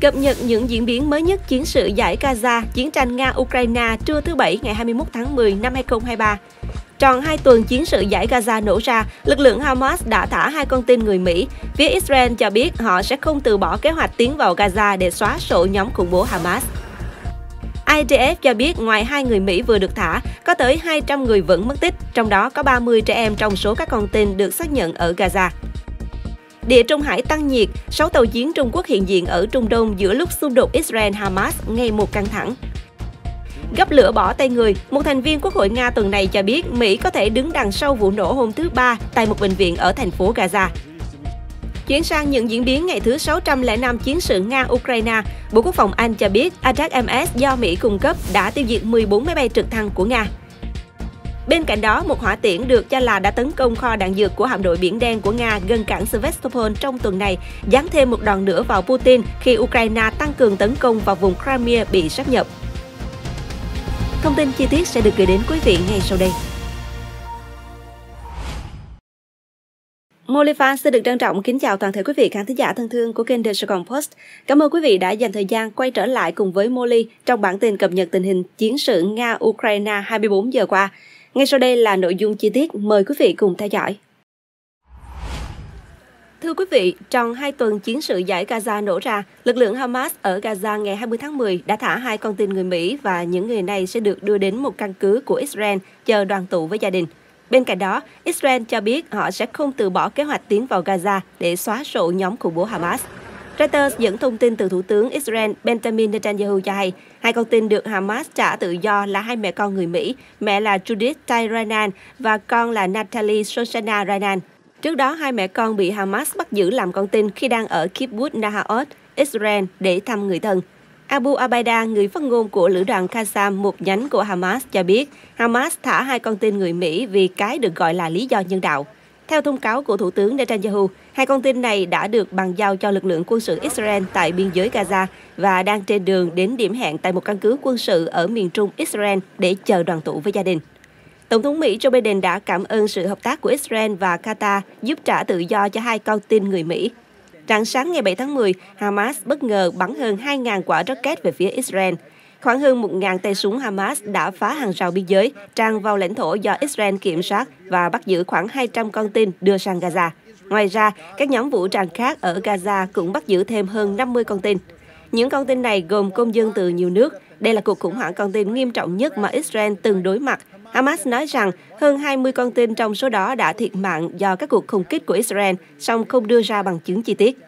Cập nhật những diễn biến mới nhất chiến sự giải Gaza, chiến tranh Nga-Ukraine trưa thứ Bảy ngày 21 tháng 10 năm 2023. Tròn 2 tuần chiến sự giải Gaza nổ ra, lực lượng Hamas đã thả hai con tin người Mỹ. Phía Israel cho biết họ sẽ không từ bỏ kế hoạch tiến vào Gaza để xóa sổ nhóm khủng bố Hamas. IDF cho biết ngoài hai người Mỹ vừa được thả, có tới 200 người vẫn mất tích, trong đó có 30 trẻ em trong số các con tin được xác nhận ở Gaza. Địa Trung Hải tăng nhiệt, 6 tàu chiến Trung Quốc hiện diện ở Trung Đông giữa lúc xung đột Israel-Hamas ngày một căng thẳng. Gấp lửa bỏ tay người, một thành viên Quốc hội Nga tuần này cho biết Mỹ có thể đứng đằng sau vụ nổ hôm thứ Ba tại một bệnh viện ở thành phố Gaza. Chuyển sang những diễn biến ngày thứ 605 chiến sự Nga-Ukraine, Bộ Quốc phòng Anh cho biết attack MS do Mỹ cung cấp đã tiêu diệt 14 máy bay trực thăng của Nga. Bên cạnh đó, một hỏa tiễn được cho là đã tấn công kho đạn dược của hạm đội Biển Đen của Nga gần cảng Sevastopol trong tuần này, dán thêm một đòn nữa vào Putin khi Ukraine tăng cường tấn công vào vùng Crimea bị sáp nhập. Thông tin chi tiết sẽ được gửi đến quý vị ngay sau đây. Molifan xin được trân trọng kính chào toàn thể quý vị khán thính giả thân thương của kênh The second Post. Cảm ơn quý vị đã dành thời gian quay trở lại cùng với Molly trong bản tin cập nhật tình hình chiến sự Nga-Ukraine 24 giờ qua. Ngay sau đây là nội dung chi tiết, mời quý vị cùng theo dõi. Thưa quý vị, trong hai tuần chiến sự giải Gaza nổ ra, lực lượng Hamas ở Gaza ngày 20 tháng 10 đã thả hai con tin người Mỹ và những người này sẽ được đưa đến một căn cứ của Israel chờ đoàn tụ với gia đình. Bên cạnh đó, Israel cho biết họ sẽ không từ bỏ kế hoạch tiến vào Gaza để xóa sổ nhóm khủng bố Hamas. Reuters dẫn thông tin từ Thủ tướng Israel Benjamin Netanyahu cho hay, hai con tin được Hamas trả tự do là hai mẹ con người Mỹ, mẹ là Judith Tay Rainan và con là Natalie Shoshana Rainan. Trước đó, hai mẹ con bị Hamas bắt giữ làm con tin khi đang ở Kibbutz Nahaot, Israel để thăm người thân. Abu Abaida, người phát ngôn của lữ đoàn Qassam, một nhánh của Hamas, cho biết Hamas thả hai con tin người Mỹ vì cái được gọi là lý do nhân đạo. Theo thông cáo của Thủ tướng Netanyahu, hai con tin này đã được bàn giao cho lực lượng quân sự Israel tại biên giới Gaza và đang trên đường đến điểm hẹn tại một căn cứ quân sự ở miền trung Israel để chờ đoàn tụ với gia đình. Tổng thống Mỹ Joe Biden đã cảm ơn sự hợp tác của Israel và Qatar giúp trả tự do cho hai con tin người Mỹ. Rạng sáng ngày 7 tháng 10, Hamas bất ngờ bắn hơn 2.000 quả rocket về phía Israel. Khoảng hơn 1.000 tay súng Hamas đã phá hàng rào biên giới, tràn vào lãnh thổ do Israel kiểm soát và bắt giữ khoảng 200 con tin đưa sang Gaza. Ngoài ra, các nhóm vũ trang khác ở Gaza cũng bắt giữ thêm hơn 50 con tin. Những con tin này gồm công dân từ nhiều nước. Đây là cuộc khủng hoảng con tin nghiêm trọng nhất mà Israel từng đối mặt. Hamas nói rằng hơn 20 con tin trong số đó đã thiệt mạng do các cuộc không kích của Israel, song không đưa ra bằng chứng chi tiết.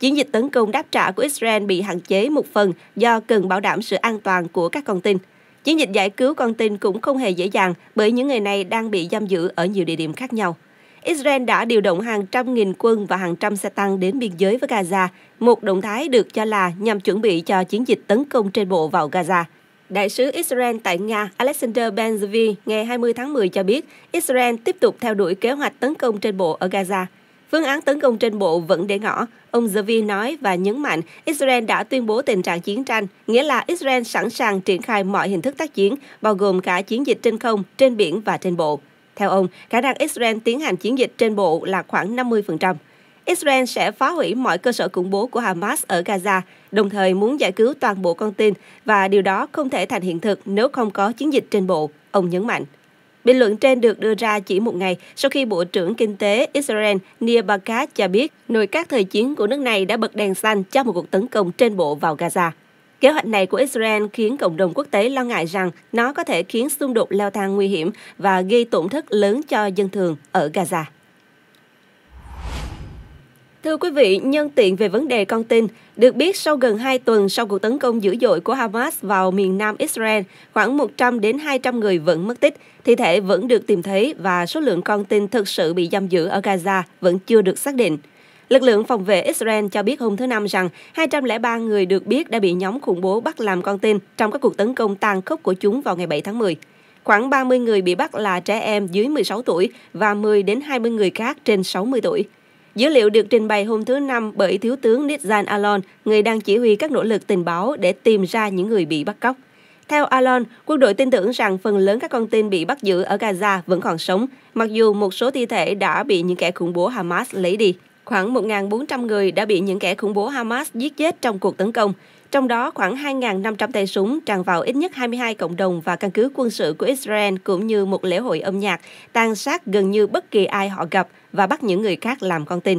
Chiến dịch tấn công đáp trả của Israel bị hạn chế một phần do cần bảo đảm sự an toàn của các con tin. Chiến dịch giải cứu con tin cũng không hề dễ dàng bởi những người này đang bị giam giữ ở nhiều địa điểm khác nhau. Israel đã điều động hàng trăm nghìn quân và hàng trăm xe tăng đến biên giới với Gaza, một động thái được cho là nhằm chuẩn bị cho chiến dịch tấn công trên bộ vào Gaza. Đại sứ Israel tại Nga Alexander Ben-Zvi ngày 20 tháng 10 cho biết Israel tiếp tục theo đuổi kế hoạch tấn công trên bộ ở Gaza – Phương án tấn công trên bộ vẫn để ngỏ, ông Zavi nói và nhấn mạnh Israel đã tuyên bố tình trạng chiến tranh, nghĩa là Israel sẵn sàng triển khai mọi hình thức tác chiến, bao gồm cả chiến dịch trên không, trên biển và trên bộ. Theo ông, khả năng Israel tiến hành chiến dịch trên bộ là khoảng 50%. Israel sẽ phá hủy mọi cơ sở khủng bố của Hamas ở Gaza, đồng thời muốn giải cứu toàn bộ con tin và điều đó không thể thành hiện thực nếu không có chiến dịch trên bộ, ông nhấn mạnh. Bình luận trên được đưa ra chỉ một ngày sau khi Bộ trưởng Kinh tế Israel Nia Barkat cho biết nội các thời chiến của nước này đã bật đèn xanh cho một cuộc tấn công trên bộ vào Gaza. Kế hoạch này của Israel khiến cộng đồng quốc tế lo ngại rằng nó có thể khiến xung đột leo thang nguy hiểm và gây tổn thất lớn cho dân thường ở Gaza. Thưa quý vị, nhân tiện về vấn đề con tin, được biết sau gần 2 tuần sau cuộc tấn công dữ dội của Hamas vào miền nam Israel, khoảng 100 đến 200 người vẫn mất tích, thi thể vẫn được tìm thấy và số lượng con tin thực sự bị giam giữ ở Gaza vẫn chưa được xác định. Lực lượng phòng vệ Israel cho biết hôm thứ Năm rằng 203 người được biết đã bị nhóm khủng bố bắt làm con tin trong các cuộc tấn công tàn khốc của chúng vào ngày 7 tháng 10. Khoảng 30 người bị bắt là trẻ em dưới 16 tuổi và 10 đến 20 người khác trên 60 tuổi. Dữ liệu được trình bày hôm thứ Năm bởi Thiếu tướng Nizan Alon, người đang chỉ huy các nỗ lực tình báo để tìm ra những người bị bắt cóc. Theo Alon, quân đội tin tưởng rằng phần lớn các con tin bị bắt giữ ở Gaza vẫn còn sống, mặc dù một số thi thể đã bị những kẻ khủng bố Hamas lấy đi. Khoảng 1.400 người đã bị những kẻ khủng bố Hamas giết chết trong cuộc tấn công, trong đó khoảng 2.500 tay súng tràn vào ít nhất 22 cộng đồng và căn cứ quân sự của Israel cũng như một lễ hội âm nhạc, tàn sát gần như bất kỳ ai họ gặp, và bắt những người khác làm con tin.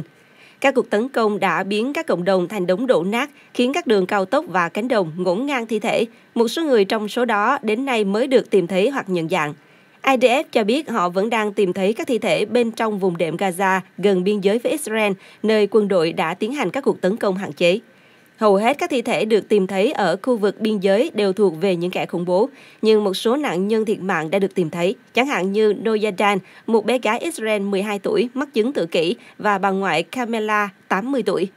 Các cuộc tấn công đã biến các cộng đồng thành đống đổ nát, khiến các đường cao tốc và cánh đồng ngổn ngang thi thể. Một số người trong số đó đến nay mới được tìm thấy hoặc nhận dạng. IDF cho biết họ vẫn đang tìm thấy các thi thể bên trong vùng đệm Gaza gần biên giới với Israel, nơi quân đội đã tiến hành các cuộc tấn công hạn chế. Hầu hết các thi thể được tìm thấy ở khu vực biên giới đều thuộc về những kẻ khủng bố, nhưng một số nạn nhân thiệt mạng đã được tìm thấy, chẳng hạn như Noyadan, một bé gái Israel 12 tuổi mắc chứng tự kỷ và bà ngoại Kamela, 80 tuổi.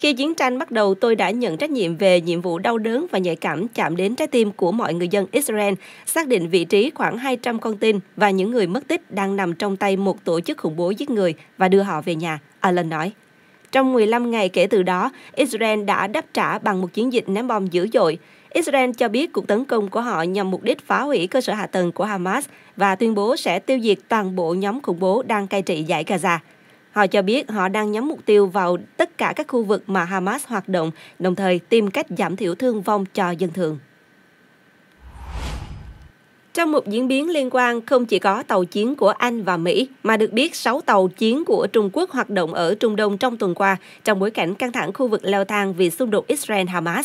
Khi chiến tranh bắt đầu, tôi đã nhận trách nhiệm về nhiệm vụ đau đớn và nhạy cảm chạm đến trái tim của mọi người dân Israel, xác định vị trí khoảng 200 con tin và những người mất tích đang nằm trong tay một tổ chức khủng bố giết người và đưa họ về nhà, Alan nói. Trong 15 ngày kể từ đó, Israel đã đáp trả bằng một chiến dịch ném bom dữ dội. Israel cho biết cuộc tấn công của họ nhằm mục đích phá hủy cơ sở hạ tầng của Hamas và tuyên bố sẽ tiêu diệt toàn bộ nhóm khủng bố đang cai trị giải Gaza. Họ cho biết họ đang nhắm mục tiêu vào tất cả các khu vực mà Hamas hoạt động, đồng thời tìm cách giảm thiểu thương vong cho dân thường. Trong một diễn biến liên quan, không chỉ có tàu chiến của Anh và Mỹ, mà được biết 6 tàu chiến của Trung Quốc hoạt động ở Trung Đông trong tuần qua, trong bối cảnh căng thẳng khu vực leo thang vì xung đột Israel-Hamas.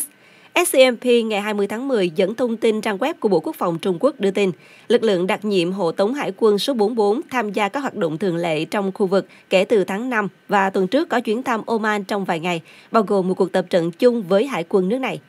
SCMP ngày 20 tháng 10 dẫn thông tin trang web của Bộ Quốc phòng Trung Quốc đưa tin, lực lượng đặc nhiệm hộ tống hải quân số 44 tham gia các hoạt động thường lệ trong khu vực kể từ tháng 5 và tuần trước có chuyến thăm Oman trong vài ngày, bao gồm một cuộc tập trận chung với hải quân nước này.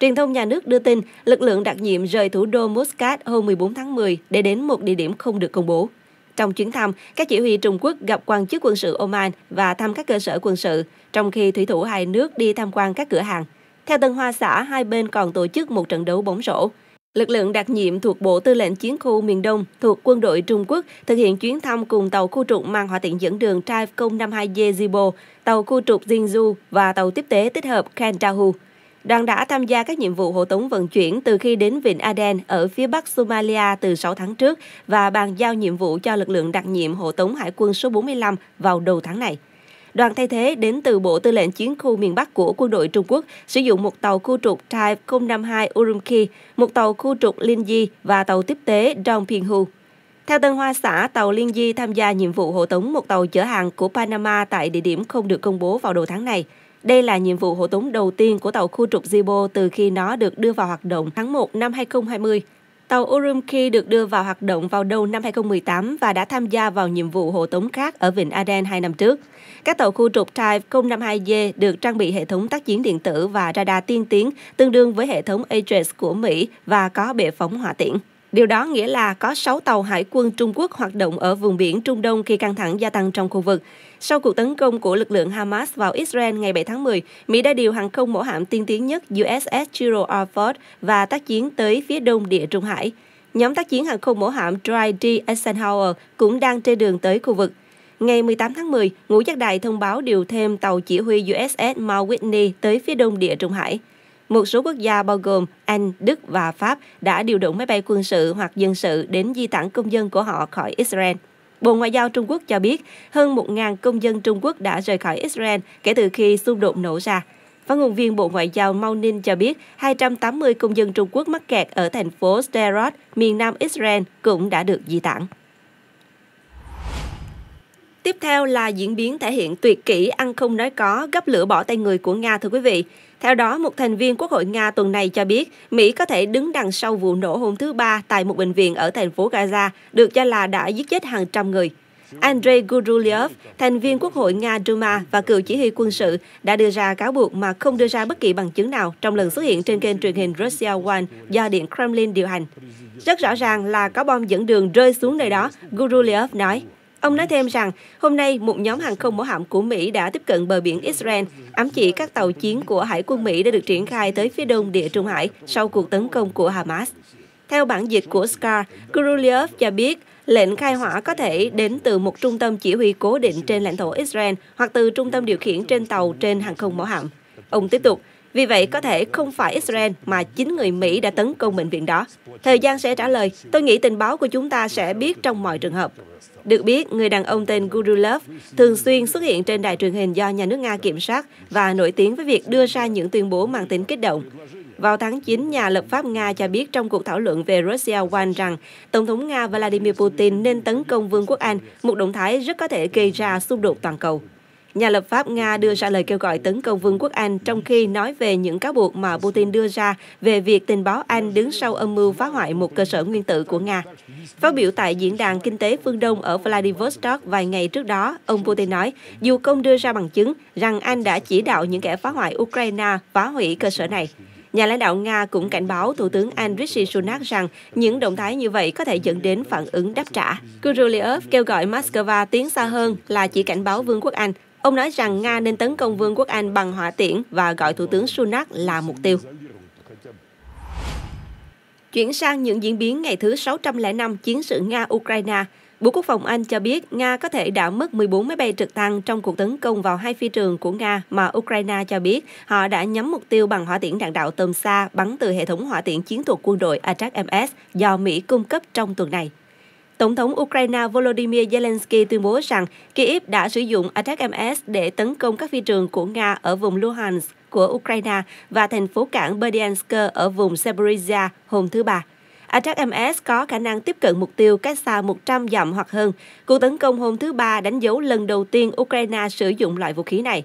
Truyền thông nhà nước đưa tin, lực lượng đặc nhiệm rời thủ đô Muscat hôm 14 tháng 10 để đến một địa điểm không được công bố. Trong chuyến thăm, các chỉ huy Trung Quốc gặp quan chức quân sự Oman và thăm các cơ sở quân sự, trong khi thủy thủ hai nước đi tham quan các cửa hàng. Theo Tân Hoa xã, hai bên còn tổ chức một trận đấu bóng rổ. Lực lượng đặc nhiệm thuộc Bộ Tư lệnh Chiến khu miền Đông thuộc quân đội Trung Quốc thực hiện chuyến thăm cùng tàu khu trục mang họa tiện dẫn đường Traifcom 52 Jezibo, tàu khu trục Jinju và tàu tiếp tế tích hợp Kantahu. Đoàn đã tham gia các nhiệm vụ hộ tống vận chuyển từ khi đến Vịnh Aden ở phía bắc Somalia từ 6 tháng trước và bàn giao nhiệm vụ cho lực lượng đặc nhiệm hộ tống Hải quân số 45 vào đầu tháng này. Đoàn thay thế đến từ Bộ Tư lệnh Chiến khu miền Bắc của quân đội Trung Quốc sử dụng một tàu khu trục Type 052 Urumqi, một tàu khu trục Linh và tàu tiếp tế Dong Dongpinghu. Theo Tân Hoa xã, tàu Liên Di tham gia nhiệm vụ hộ tống một tàu chở hàng của Panama tại địa điểm không được công bố vào đầu tháng này. Đây là nhiệm vụ hộ tống đầu tiên của tàu khu trục Zibo từ khi nó được đưa vào hoạt động tháng 1 năm 2020. Tàu Urumqi được đưa vào hoạt động vào đầu năm 2018 và đã tham gia vào nhiệm vụ hộ tống khác ở Vịnh Aden hai năm trước. Các tàu khu trục Type 052J được trang bị hệ thống tác chiến điện tử và radar tiên tiến tương đương với hệ thống Aegis của Mỹ và có bệ phóng hỏa tiễn. Điều đó nghĩa là có 6 tàu hải quân Trung Quốc hoạt động ở vùng biển Trung Đông khi căng thẳng gia tăng trong khu vực. Sau cuộc tấn công của lực lượng Hamas vào Israel ngày 7 tháng 10, Mỹ đã điều hàng không mẫu hạm tiên tiến nhất USS Gerald R. Ford và tác chiến tới phía đông địa Trung Hải. Nhóm tác chiến hàng không mẫu hạm Dry D. Eisenhower cũng đang trên đường tới khu vực. Ngày 18 tháng 10, Ngũ Giác đài thông báo điều thêm tàu chỉ huy USS Mount Whitney tới phía đông địa Trung Hải. Một số quốc gia bao gồm Anh, Đức và Pháp đã điều động máy bay quân sự hoặc dân sự đến di tản công dân của họ khỏi Israel. Bộ Ngoại giao Trung Quốc cho biết hơn 1.000 công dân Trung Quốc đã rời khỏi Israel kể từ khi xung đột nổ ra. Phát ngôn viên Bộ Ngoại giao Mao Ninh cho biết 280 công dân Trung Quốc mắc kẹt ở thành phố Sderot, miền nam Israel cũng đã được di tản. Tiếp theo là diễn biến thể hiện tuyệt kỹ ăn không nói có, gấp lửa bỏ tay người của Nga thưa quý vị. Theo đó, một thành viên Quốc hội Nga tuần này cho biết Mỹ có thể đứng đằng sau vụ nổ hôm thứ Ba tại một bệnh viện ở thành phố Gaza, được cho là đã giết chết hàng trăm người. Andrei Gurulyov, thành viên Quốc hội Nga Duma và cựu chỉ huy quân sự, đã đưa ra cáo buộc mà không đưa ra bất kỳ bằng chứng nào trong lần xuất hiện trên kênh truyền hình Russia One do Điện Kremlin điều hành. Rất rõ ràng là có bom dẫn đường rơi xuống nơi đó, Gurulyov nói. Ông nói thêm rằng, hôm nay một nhóm hàng không mẫu hạm của Mỹ đã tiếp cận bờ biển Israel, ám chỉ các tàu chiến của Hải quân Mỹ đã được triển khai tới phía đông địa Trung Hải sau cuộc tấn công của Hamas. Theo bản dịch của SCAR, Kuruliov cho biết lệnh khai hỏa có thể đến từ một trung tâm chỉ huy cố định trên lãnh thổ Israel hoặc từ trung tâm điều khiển trên tàu trên hàng không mẫu hạm. Ông tiếp tục, vì vậy, có thể không phải Israel mà chính người Mỹ đã tấn công bệnh viện đó. Thời gian sẽ trả lời. Tôi nghĩ tình báo của chúng ta sẽ biết trong mọi trường hợp. Được biết, người đàn ông tên Gurulov thường xuyên xuất hiện trên đài truyền hình do nhà nước Nga kiểm soát và nổi tiếng với việc đưa ra những tuyên bố mang tính kích động. Vào tháng 9, nhà lập pháp Nga cho biết trong cuộc thảo luận về Russia One rằng Tổng thống Nga Vladimir Putin nên tấn công Vương quốc Anh, một động thái rất có thể gây ra xung đột toàn cầu. Nhà lập pháp Nga đưa ra lời kêu gọi tấn công Vương quốc Anh trong khi nói về những cáo buộc mà Putin đưa ra về việc tình báo Anh đứng sau âm mưu phá hoại một cơ sở nguyên tử của Nga. Phát biểu tại Diễn đàn Kinh tế Phương Đông ở Vladivostok vài ngày trước đó, ông Putin nói, dù không đưa ra bằng chứng rằng Anh đã chỉ đạo những kẻ phá hoại Ukraine phá hủy cơ sở này. Nhà lãnh đạo Nga cũng cảnh báo Thủ tướng Anh Rishi Sunak rằng những động thái như vậy có thể dẫn đến phản ứng đáp trả. Kurilov kêu gọi Moscow tiến xa hơn là chỉ cảnh báo Vương quốc Anh Ông nói rằng Nga nên tấn công Vương quốc Anh bằng hỏa tiễn và gọi Thủ tướng Sunak là mục tiêu. Chuyển sang những diễn biến ngày thứ 605 chiến sự Nga-Ukraine, Bộ Quốc phòng Anh cho biết Nga có thể đã mất 14 máy bay trực thăng trong cuộc tấn công vào hai phi trường của Nga mà Ukraine cho biết họ đã nhắm mục tiêu bằng hỏa tiễn đạn đạo tầm xa bắn từ hệ thống hỏa tiễn chiến thuật quân đội Attack-MS do Mỹ cung cấp trong tuần này. Tổng thống Ukraine Volodymyr Zelensky tuyên bố rằng Kyiv đã sử dụng ATACMS để tấn công các phi trường của Nga ở vùng Luhansk của Ukraine và thành phố cảng Berdyansk ở vùng Zaporizhia hôm thứ Ba. ATACMS có khả năng tiếp cận mục tiêu cách xa 100 dặm hoặc hơn. Cuộc tấn công hôm thứ Ba đánh dấu lần đầu tiên Ukraine sử dụng loại vũ khí này.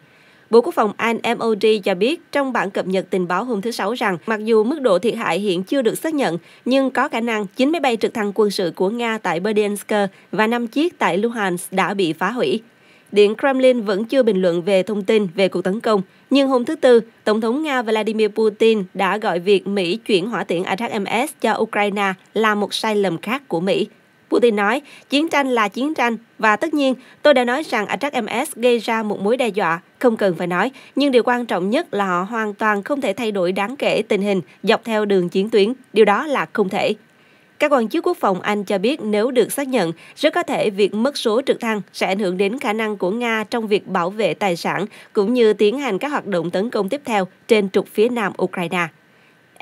Bộ Quốc phòng Anh MOD cho biết trong bản cập nhật tình báo hôm thứ Sáu rằng mặc dù mức độ thiệt hại hiện chưa được xác nhận, nhưng có khả năng máy bay trực thăng quân sự của Nga tại Berdyansk và 5 chiếc tại Luhansk đã bị phá hủy. Điện Kremlin vẫn chưa bình luận về thông tin về cuộc tấn công, nhưng hôm thứ Tư, Tổng thống Nga Vladimir Putin đã gọi việc Mỹ chuyển hỏa tiễn Atlas-Ms cho Ukraine là một sai lầm khác của Mỹ. Putin nói, chiến tranh là chiến tranh và tất nhiên tôi đã nói rằng Attack-MS gây ra một mối đe dọa, không cần phải nói, nhưng điều quan trọng nhất là họ hoàn toàn không thể thay đổi đáng kể tình hình dọc theo đường chiến tuyến, điều đó là không thể. Các quan chức quốc phòng Anh cho biết nếu được xác nhận, rất có thể việc mất số trực thăng sẽ ảnh hưởng đến khả năng của Nga trong việc bảo vệ tài sản cũng như tiến hành các hoạt động tấn công tiếp theo trên trục phía nam Ukraine.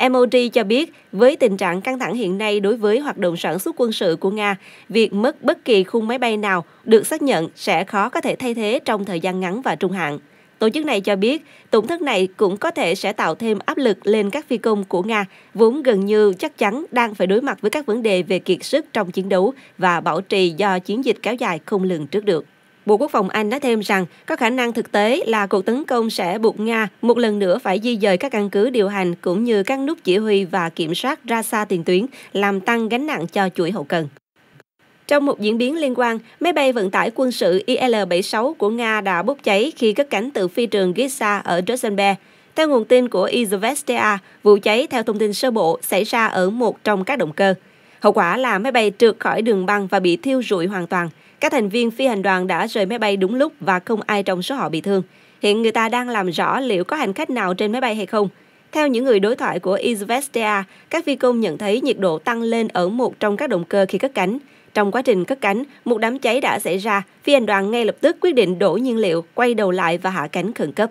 MOD cho biết, với tình trạng căng thẳng hiện nay đối với hoạt động sản xuất quân sự của Nga, việc mất bất kỳ khung máy bay nào được xác nhận sẽ khó có thể thay thế trong thời gian ngắn và trung hạn. Tổ chức này cho biết, tổn thất này cũng có thể sẽ tạo thêm áp lực lên các phi công của Nga, vốn gần như chắc chắn đang phải đối mặt với các vấn đề về kiệt sức trong chiến đấu và bảo trì do chiến dịch kéo dài không lường trước được. Bộ Quốc phòng Anh nói thêm rằng có khả năng thực tế là cuộc tấn công sẽ buộc Nga một lần nữa phải di dời các căn cứ điều hành cũng như các nút chỉ huy và kiểm soát ra xa tiền tuyến, làm tăng gánh nặng cho chuỗi hậu cần. Trong một diễn biến liên quan, máy bay vận tải quân sự IL-76 của Nga đã bốc cháy khi cất cánh từ phi trường Giza ở Rosenberg. Theo nguồn tin của Izvestia, vụ cháy theo thông tin sơ bộ xảy ra ở một trong các động cơ. Hậu quả là máy bay trượt khỏi đường băng và bị thiêu rụi hoàn toàn. Các thành viên phi hành đoàn đã rời máy bay đúng lúc và không ai trong số họ bị thương. Hiện người ta đang làm rõ liệu có hành khách nào trên máy bay hay không. Theo những người đối thoại của Izvestia, các phi công nhận thấy nhiệt độ tăng lên ở một trong các động cơ khi cất cánh. Trong quá trình cất cánh, một đám cháy đã xảy ra, phi hành đoàn ngay lập tức quyết định đổ nhiên liệu, quay đầu lại và hạ cánh khẩn cấp.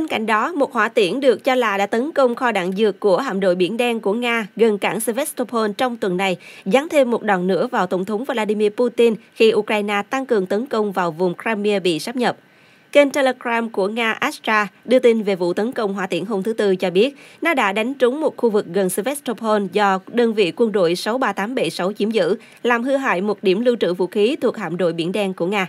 Bên cạnh đó, một hỏa tiễn được cho là đã tấn công kho đạn dược của hạm đội Biển Đen của Nga gần cảng Sevastopol trong tuần này, dán thêm một đòn nữa vào Tổng thống Vladimir Putin khi Ukraine tăng cường tấn công vào vùng Crimea bị sắp nhập. Kênh Telegram của Nga Astra đưa tin về vụ tấn công hỏa tiễn hôm thứ Tư cho biết nó đã đánh trúng một khu vực gần Sevastopol do đơn vị quân đội 63876 chiếm giữ, làm hư hại một điểm lưu trữ vũ khí thuộc hạm đội Biển Đen của Nga.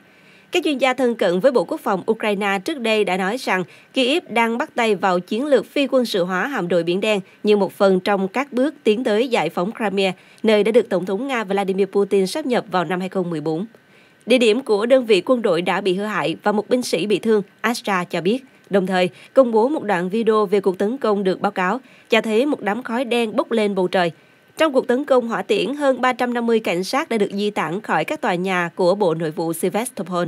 Các chuyên gia thân cận với Bộ Quốc phòng Ukraine trước đây đã nói rằng Kyiv đang bắt tay vào chiến lược phi quân sự hóa hạm đội Biển Đen như một phần trong các bước tiến tới giải phóng Crimea, nơi đã được Tổng thống Nga Vladimir Putin sắp nhập vào năm 2014. Địa điểm của đơn vị quân đội đã bị hư hại và một binh sĩ bị thương, Astra cho biết. Đồng thời, công bố một đoạn video về cuộc tấn công được báo cáo, cho thấy một đám khói đen bốc lên bầu trời. Trong cuộc tấn công hỏa tiễn, hơn 350 cảnh sát đã được di tản khỏi các tòa nhà của Bộ Nội vụ Sevastopol.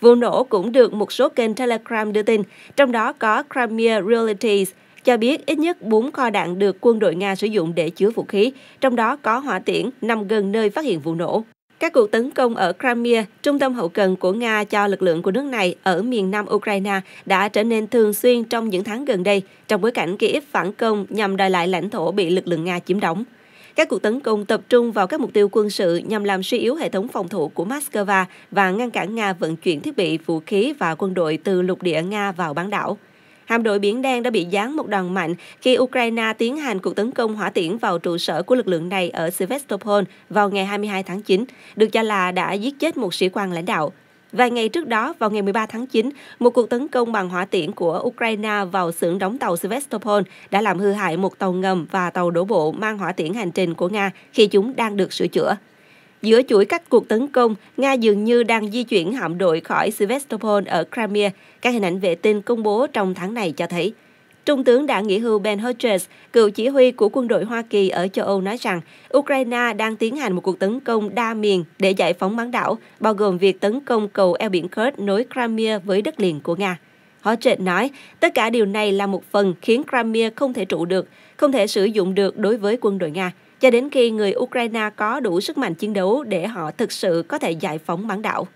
Vụ nổ cũng được một số kênh Telegram đưa tin, trong đó có Crimea Realities, cho biết ít nhất 4 kho đạn được quân đội Nga sử dụng để chứa vũ khí, trong đó có hỏa tiễn nằm gần nơi phát hiện vụ nổ. Các cuộc tấn công ở Crimea, trung tâm hậu cần của Nga cho lực lượng của nước này ở miền nam Ukraine đã trở nên thường xuyên trong những tháng gần đây, trong bối cảnh Kiev phản công nhằm đòi lại lãnh thổ bị lực lượng Nga chiếm đóng. Các cuộc tấn công tập trung vào các mục tiêu quân sự nhằm làm suy yếu hệ thống phòng thủ của Moscow và ngăn cản Nga vận chuyển thiết bị, vũ khí và quân đội từ lục địa Nga vào bán đảo. Hạm đội Biển Đen đã bị giáng một đòn mạnh khi Ukraine tiến hành cuộc tấn công hỏa tiễn vào trụ sở của lực lượng này ở Sevastopol vào ngày 22 tháng 9, được cho là đã giết chết một sĩ quan lãnh đạo. Vài ngày trước đó, vào ngày 13 tháng 9, một cuộc tấn công bằng hỏa tiễn của Ukraine vào xưởng đóng tàu Sevastopol đã làm hư hại một tàu ngầm và tàu đổ bộ mang hỏa tiễn hành trình của Nga khi chúng đang được sửa chữa. Giữa chuỗi các cuộc tấn công, Nga dường như đang di chuyển hạm đội khỏi Sevastopol ở Crimea, các hình ảnh vệ tinh công bố trong tháng này cho thấy. Trung tướng đã nghỉ hưu Ben Hodges, cựu chỉ huy của quân đội Hoa Kỳ ở châu Âu nói rằng Ukraine đang tiến hành một cuộc tấn công đa miền để giải phóng bán đảo, bao gồm việc tấn công cầu eo biển Kerch nối Crimea với đất liền của Nga. Hodges nói, tất cả điều này là một phần khiến Crimea không thể trụ được, không thể sử dụng được đối với quân đội Nga, cho đến khi người Ukraine có đủ sức mạnh chiến đấu để họ thực sự có thể giải phóng bán đảo.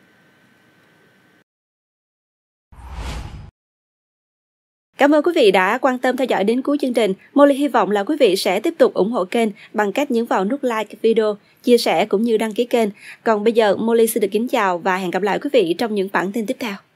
Cảm ơn quý vị đã quan tâm theo dõi đến cuối chương trình. Molly hy vọng là quý vị sẽ tiếp tục ủng hộ kênh bằng cách nhấn vào nút like video, chia sẻ cũng như đăng ký kênh. Còn bây giờ, Molly xin được kính chào và hẹn gặp lại quý vị trong những bản tin tiếp theo.